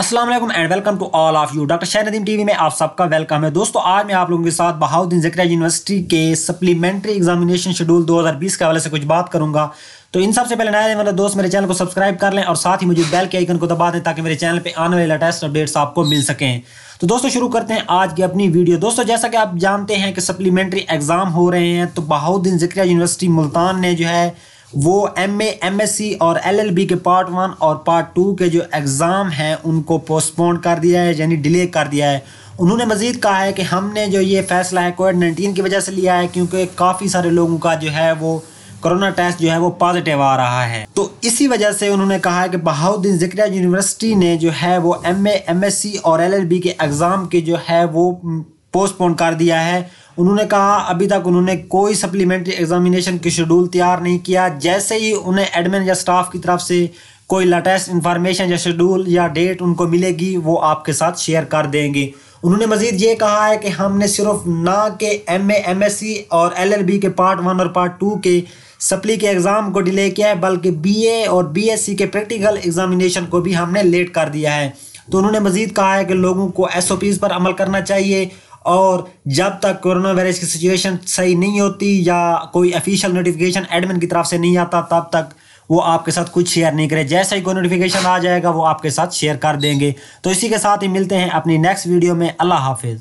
Aslam and welcome to all of you doctor Shah Nadeem TV में आप सबका वेलकम है दोस्तों आज मैं आप लोगों के साथ बहाउद्दीन जक्रिया यूनिवर्सिटी के सप्लीमेंट्री एग्जामिनेशन शेड्यूल 2020 के हवाले से कुछ बात करूंगा तो इन सबसे पहले नए मेरे दोस्त मेरे चैनल को सब्सक्राइब कर लें और साथ ही मुझे बेल के आइकन को दबा दें ताकि मेरे चैनल पर आने वाले लेटेस्ट अपडेट्स आपको मिल सकें तो दोस्तों शुरू करते हैं आज की अपनी वीडियो दोस्तों जैसा कि आप जानते हैं कि सप्लीमेंट्री एग्ज़ाम हो रहे हैं तो बहाउद्दीन जक्रिया यूनिवर्सिटी मुल्तान ने जो है वो एम एम एस सी और एल एल बी के पार्ट वन और पार्ट टू के जो एग्ज़ाम हैं उनको पोस्टपोन कर दिया है यानी डिले कर दिया है उन्होंने मज़ीद कहा है कि हमने जो ये फ़ैसला है कोविड नाइन्टीन की वजह से लिया है क्योंकि काफ़ी सारे लोगों का जो है वो कोरोना टेस्ट जो है वो पॉजिटिव आ रहा है तो इसी वजह से उन्होंने कहा है कि बहाउद्दीन जिक्रिया यूनिवर्सिटी ने जो है वो एम एम एस सी और एल एल बी के एग्ज़ाम के जो है वो पोस्टपोन हम्म, कर दिया है उन्होंने कहा अभी तक उन्होंने कोई सप्लीमेंट्री एग्जामिनेशन की शेड्यूल तैयार नहीं किया जैसे ही उन्हें एडमिन या स्टाफ की तरफ से कोई लेटेस्ट इन्फॉर्मेशन या शेड्यूल या डेट उनको मिलेगी वो आपके साथ शेयर कर देंगे उन्होंने मजीद ये कहा है कि हमने सिर्फ ना के एम एम एस सी और एल एल बी के पार्ट वन और पार्ट टू के सप्ली के एग्ज़ाम को डिले किया है बल्कि बी ए और बी एस सी के प्रैक्टिकल एग्जामिनेशन को भी हमने लेट कर दिया है तो उन्होंने मजीद कहा है कि लोगों को एस ओ पीज़ पर अमल करना चाहिए और जब तक कोरोना वायरस की सिचुएशन सही नहीं होती या कोई अफिशियल नोटिफिकेशन एडमिन की तरफ से नहीं आता तब तक वो आपके साथ कुछ शेयर नहीं करे जैसे ही कोई नोटिफिकेशन आ जाएगा वो आपके साथ शेयर कर देंगे तो इसी के साथ ही मिलते हैं अपनी नेक्स्ट वीडियो में अल्लाह हाफिज़